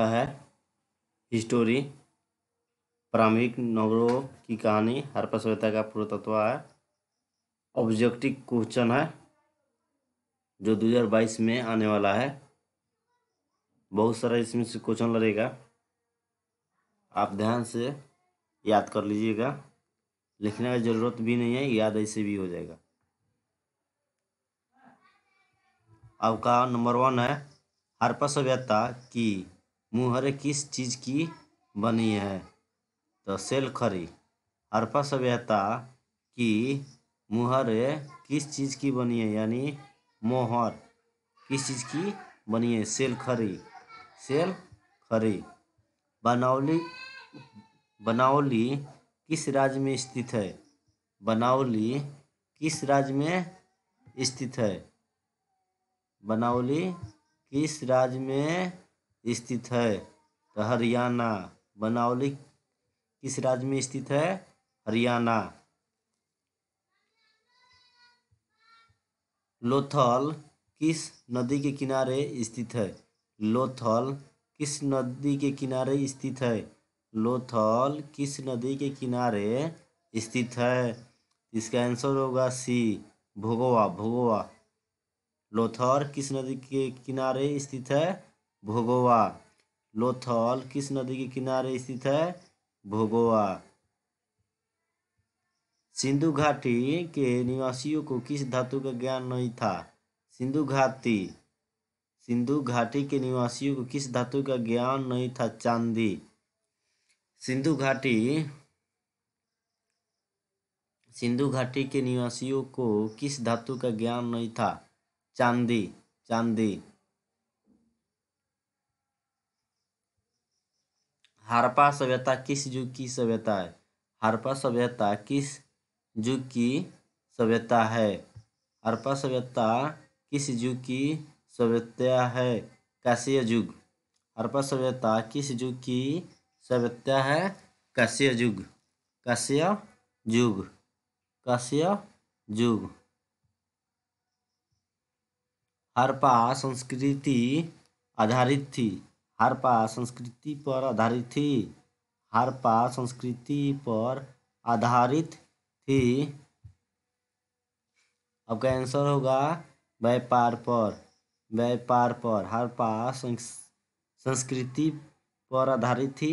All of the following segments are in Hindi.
का है हिस्टोरी प्रारंभिक नवलों की कहानी हरपा सभ्यता का पुरातत्व है ऑब्जेक्टिव क्वेश्चन है जो 2022 में आने वाला है बहुत सारा इसमें से क्वेश्चन लड़ेगा आप ध्यान से याद कर लीजिएगा लिखने की ज़रूरत भी नहीं है याद ऐसे भी हो जाएगा आपका नंबर वन है हरपा सभ्यता की मुहर किस चीज़ की बनी है तो सेल खरी हरपा सभ्यता की मुहर किस चीज़ की बनी है यानी मोहर किस चीज़ की बनी है सेल खरी सेल खरी बनावली बनावली किस राज्य में स्थित है बनावली किस राज्य में स्थित है बनावली किस राज्य में स्थित है तो हरियाणा बनावली किस राज्य में स्थित है हरियाणा लोथल किस नदी के किनारे स्थित है लोथल किस नदी के किनारे स्थित है लोथल किस नदी के किनारे स्थित है इसका आंसर होगा सी भोगोवा भोगोवा लोथर किस नदी के किनारे स्थित है भोगोवा लोथल किस नदी के किनारे स्थित है भोगोवा सिंधु घाटी के निवासियों को किस धातु का ज्ञान नहीं था सिंधु घाटी सिंधु घाटी के निवासियों को किस धातु का ज्ञान नहीं था चांदी सिंधु घाटी सिंधु घाटी के निवासियों को किस धातु का ज्ञान नहीं था चांदी चांदी हरपा सभ्यता किस युग की सभ्यता है हरपा सभ्यता किस युग की सभ्यता है हरपा सभ्यता किस युग की सभ्यता है कश्य युग हरपा सभ्यता किस युग की सभ्यता है कश्य युग कश्य युग कश्य युग हरपा संस्कृति आधारित थी हारपा संस्कृति पर आधारित थी हारपा संस्कृति पर आधारित थी आपका आंसर होगा व्यापार पर व्यापार पर हड़प्पा संस्कृति पर आधारित थी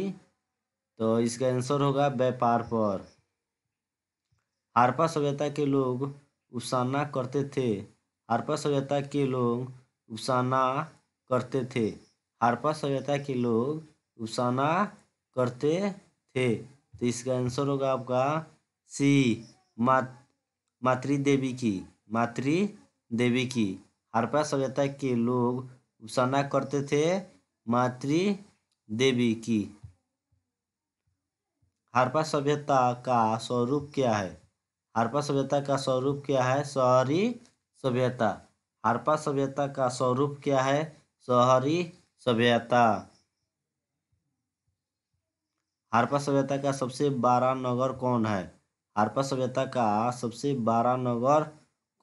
तो इसका आंसर होगा व्यापार पर हड़प्पा सभ्यता के लोग उपसाना करते थे हरपा सभ्यता के लोग उपसाना करते थे हरपा सभ्यता के लोग उसाना करते थे तो इसका आंसर होगा आपका सी मात मातृ देवी की मातृ देवी की हरपा सभ्यता के लोग उसाना करते थे मातृ देवी की हरपा सभ्यता का स्वरूप क्या है हरपा सभ्यता का स्वरूप क्या है शहरी सभ्यता हरपा सभ्यता का स्वरूप क्या है शहरी सभ्यता हरपा सभ्यता का सबसे बड़ा नगर कौन है हरपा सभ्यता का सबसे बड़ा नगर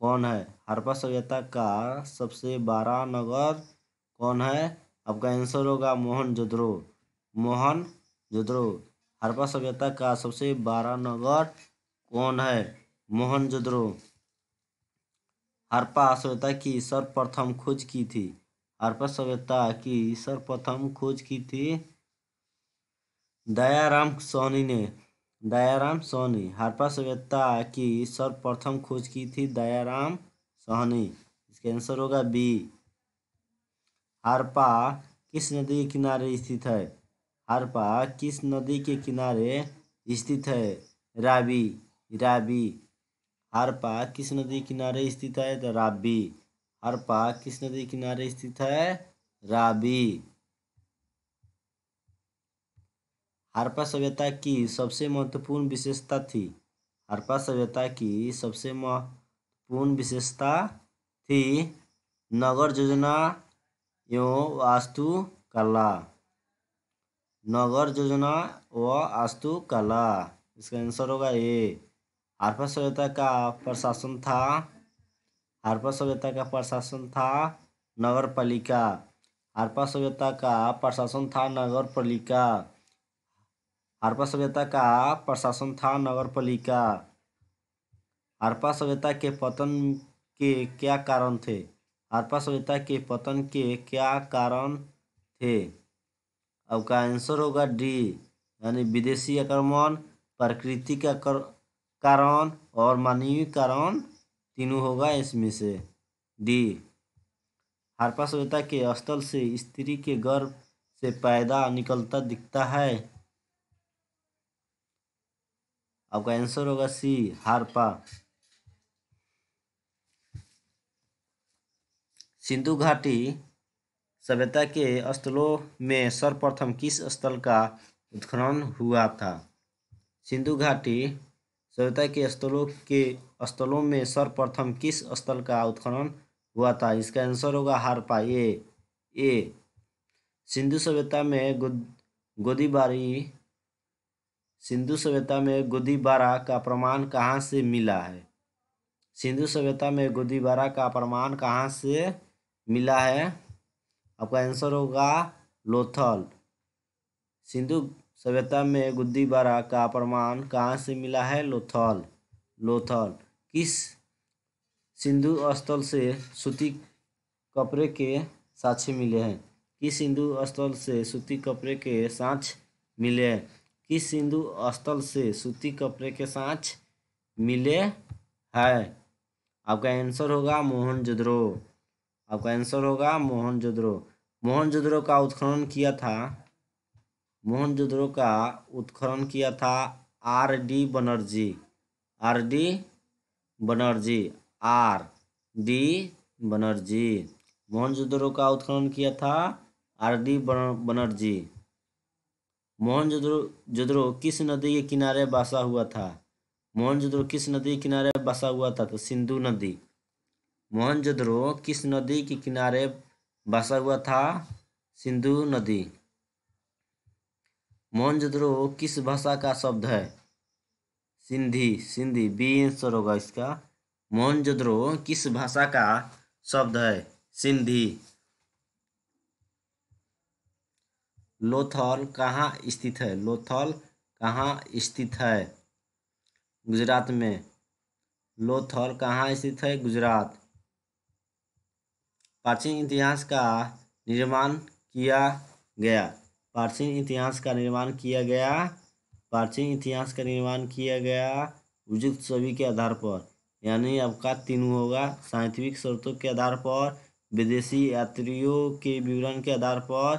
कौन है हरपा सभ्यता का सबसे बड़ा नगर कौन है आपका आंसर होगा मोहन जोद्रो मोहन जोद्रो हरपा सभ्यता का सबसे बड़ा नगर कौन है मोहन जोद्रो हड़प्पा सभ्यता की सर्वप्रथम खोज की थी हरपा सभ्यता की सर्वप्रथम खोज की थी दयाराम सोनी ने दयाराम सोनी हरपा सभ्यता की सर्वप्रथम खोज की थी दयाराम सोनी इसका आंसर होगा बी हरपा किस नदी के किनारे स्थित है हरपा किस नदी के किनारे स्थित है रावी रावी हरपा किस नदी किनारे स्थित है तो राबी हरपा किस नदी किनारे स्थित है राबी हरपा सभ्यता की सबसे महत्वपूर्ण विशेषता थी हरपा सभ्यता की सबसे महत्वपूर्ण विशेषता थी नगर योजना एवं वास्तुकला नगर योजना व वास्तुकला इसका आंसर होगा ए हरपा सभ्यता का प्रशासन था हड़प्पा सभ्यता का प्रशासन था नगर पालिका हड़प्पा सभ्यता का प्रशासन था नगर पालिका हड़प्पा सभ्यता का प्रशासन था नगर पालिका हड़प्पा सभ्यता के पतन के क्या कारण थे हड़प्पा सभ्यता के पतन के क्या कारण थे आपका आंसर होगा डी यानी विदेशी आक्रमण प्राकृतिक कारण और मानवीय कारण तीनों होगा इसमें से डी हरपा सभ्यता के स्थल से स्त्री के गर्भ से पैदा निकलता दिखता है आपका आंसर होगा सी हारपा सिंधु घाटी सभ्यता के स्थलों में सर्वप्रथम किस स्थल का उत्खनन हुआ था सिंधु घाटी सभ्यता के स्थलों के स्थलों में सर्वप्रथम किस स्थल का उत्खनन हुआ था इसका आंसर होगा हारपा ए ए सिंधु सभ्यता में गोदीबारी सिंधु सभ्यता में गोदीबारा का प्रमाण कहाँ से मिला है सिंधु सभ्यता में गोदीबारा का प्रमाण कहाँ से मिला है आपका आंसर होगा लोथल सिंधु सभ्यता में गुद्दीबारा का प्रमाण कहाँ से मिला है लोथल लोथल किस सिंधु स्थल से सूती कपड़े के साक्षी मिले हैं किस सिंधु स्थल से सूती कपड़े के साक्ष मिले हैं किस सिंधु स्थल से सूती कपड़े के साक्ष मिले हैं आपका आंसर होगा मोहन जद्रो आपका आंसर होगा मोहन मोहन मोहनजोदड़ो का उत्खनन किया था मोहनजुद्रो का उत्खनन किया था R D Banerjee R D Banerjee R D Banerjee Mohenjodaro का उत्खनन किया था आर डी बनर्जी मोहनजोदड़ो जोदड़ो किस नदी के किनारे बसा हुआ था मोहनजोदड़ो किस नदी के किनारे बसा हुआ था तो सिंधु नदी मोहनजोदड़ो किस नदी के किनारे बसा हुआ था सिंधु नदी मोहनजोद्रो किस भाषा का शब्द है सिंधी सिंधी बी आंसर होगा इसका मोहनजोद्रो किस भाषा का शब्द है सिंधी लोथल कहाँ स्थित है लोथल कहाँ स्थित है गुजरात में लोथल कहाँ स्थित है गुजरात प्राचीन इतिहास का निर्माण किया गया प्राचीन इतिहास का निर्माण किया गया प्राचीन इतिहास का निर्माण किया गया उचित छवि के आधार पर यानी आपका तीन होगा साइंटिफिक शर्तों के आधार पर विदेशी यात्रियों के विवरण के आधार पर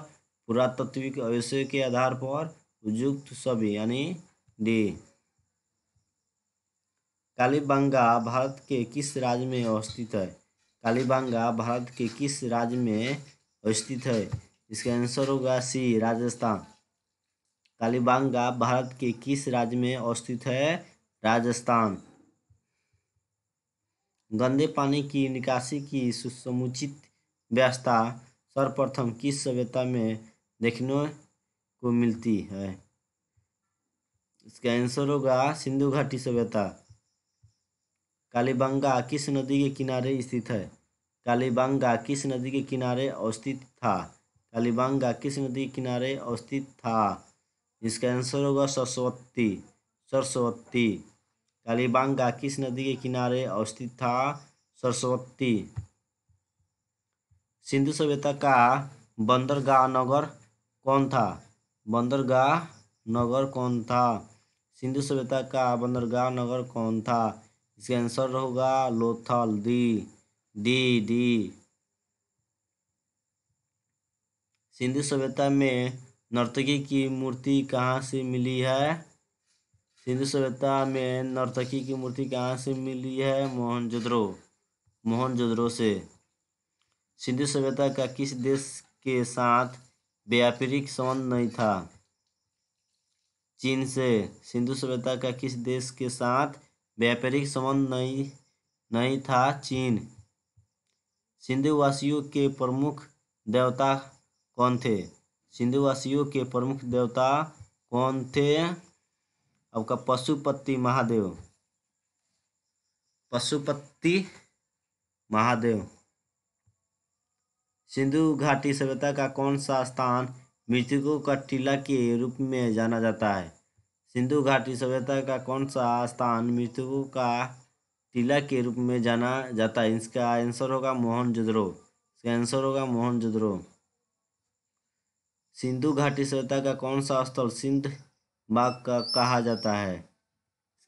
पुरातत्विक अवश्य के आधार पर उपयुक्त सभी यानी डी कालीबंगा भारत के किस राज्य में अवस्थित है कालीबंगा भारत के किस राज्य में अवस्थित है इसका आंसर होगा सी राजस्थान कालीबांगा भारत के किस राज्य में अवस्थित है राजस्थान गंदे पानी की निकासी की सुसमुचित व्यवस्था सर्वप्रथम किस सभ्यता में देखने को मिलती है इसका आंसर होगा सिंधु घाटी सभ्यता कालीबांगा किस नदी के किनारे स्थित है कालीबांगा किस नदी के किनारे अवस्थित था कालीबांगा किस नदी किनारे अवस्थित था इसका आंसर होगा सरस्वती सरस्वती कालीबांगा किस नदी के किनारे अवस्थित था सरस्वती सिंधु सभ्यता का बंदरगाह नगर कौन था बंदरगाह नगर कौन था सिंधु सभ्यता का बंदरगाह नगर कौन था इसका आंसर होगा Lothal D D D Sindhu सभ्यता में नर्तकी की मूर्ति कहाँ से मिली है सिंधु सभ्यता में नर्तकी की मूर्ति कहाँ से मिली है मोहनजोदड़ो मोहनजोदड़ो से सिंधु सभ्यता का किस देश के साथ व्यापारिक संबंध नहीं था चीन से सिंधु सभ्यता का किस देश के साथ व्यापारिक संबंध नहीं नहीं था चीन सिंधु वासियों के प्रमुख देवता कौन थे सिंधुवासियों के प्रमुख देवता कौन थे आपका पशुपति महादेव पशुपति महादेव सिंधु घाटी सभ्यता का कौन सा स्थान मृतकों का टीला के रूप में जाना जाता है सिंधु घाटी सभ्यता का कौन सा स्थान मृतकों का टीला के रूप में जाना जाता है इसका आंसर होगा मोहन जोदड़ो इसका आंसर होगा मोहन जोदड़ो सिंधु घाटी सभ्यता का कौन सा स्थल सिंध बाग का कहा जाता है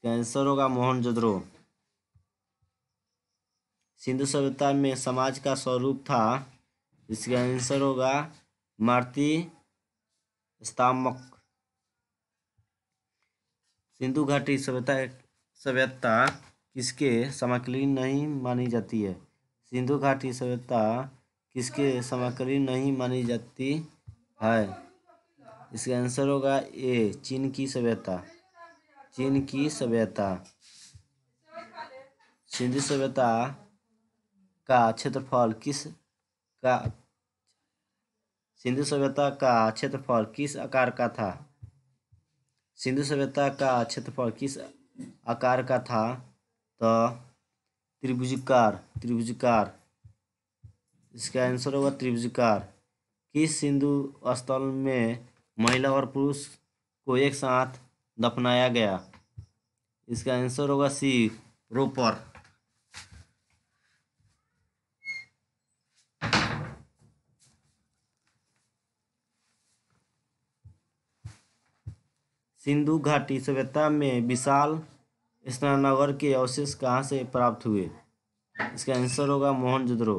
कैंसर होगा मोहन मोहनजोदड़ो सिंधु सभ्यता में समाज का स्वरूप था इसका आंसर होगा मारती स्तामक सिंधु घाटी सभ्यता सभ्यता किसके समकालीन नहीं मानी जाती है सिंधु घाटी सभ्यता किसके समकालीन नहीं मानी जाती है इसका आंसर होगा ए चीन की सभ्यता चीन की सभ्यता सिंधु सभ्यता का क्षेत्रफल किस का सिंधु सभ्यता का क्षेत्रफल किस आकार का था सिंधु सभ्यता का क्षेत्रफल किस आकार का था तो त्रिभुजकार त्रिभुजकार इसका आंसर होगा त्रिभुजकार किस सिंधु स्थल में महिला और पुरुष को एक साथ दफनाया गया इसका आंसर होगा सी रोपर सिंधु घाटी सभ्यता में विशाल स्नानगर के अवशेष कहाँ से प्राप्त हुए इसका आंसर होगा मोहनजोदड़ो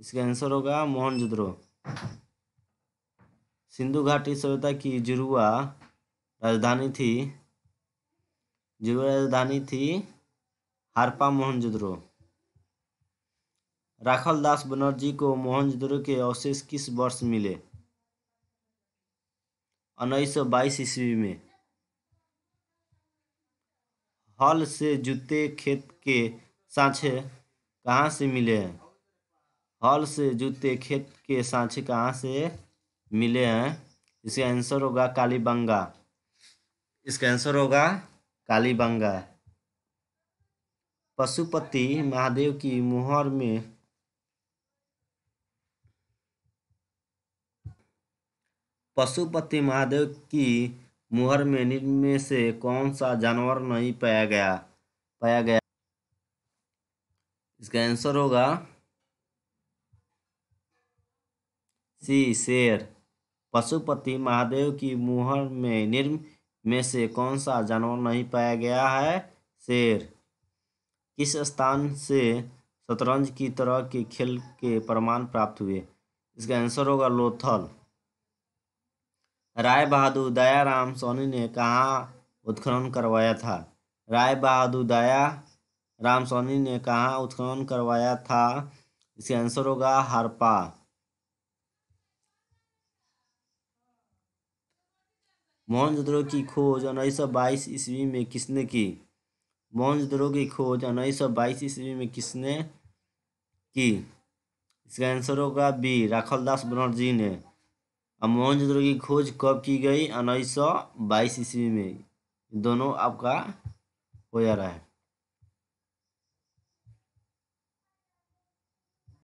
इसका आंसर होगा मोहनजोदड़ो सिंधु घाटी सभ्यता की जुरुआ राजधानी थी जुरुआ राजधानी थी हारपा मोहनजुद्रो राखल दास बनर्जी को मोहनजुद्रो के अवशेष किस वर्ष मिले उन्नीस सौ बाईस ईस्वी में हल से जुते खेत के सांचे कहाँ से मिले हैं हल से जूते खेत के सांचे कहाँ से मिले हैं इसका आंसर होगा कालीबंगा इसका आंसर होगा कालीबंगा पशुपति महादेव की मुहर में पशुपति महादेव की मुहर में निम्न से कौन सा जानवर नहीं पाया गया पाया गया इसका आंसर होगा सी शेर पशुपति महादेव की मुहर में निर्म में से कौन सा जानवर नहीं पाया गया है शेर किस स्थान से शतरंज की तरह के खेल के प्रमाण प्राप्त हुए इसका आंसर होगा लोथल राय बहादुर दया राम सोनी ने कहाँ उत्खनन करवाया था राय बहादुर दया राम सोनी ने कहाँ उत्खनन करवाया था इसका आंसर होगा हरपा मोहनजोदड़ो की खोज उन्नीस सौ बाईस ईस्वी में किसने की मोहनजोदड़ो की खोज उन्नीस सौ बाईस ईस्वी में किसने की इसका आंसर होगा बी राखल दास बनर्जी ने अब मोहनजोदड़ो की खोज कब की गई उन्नीस सौ बाईस ईस्वी में दोनों आपका हो जा रहा है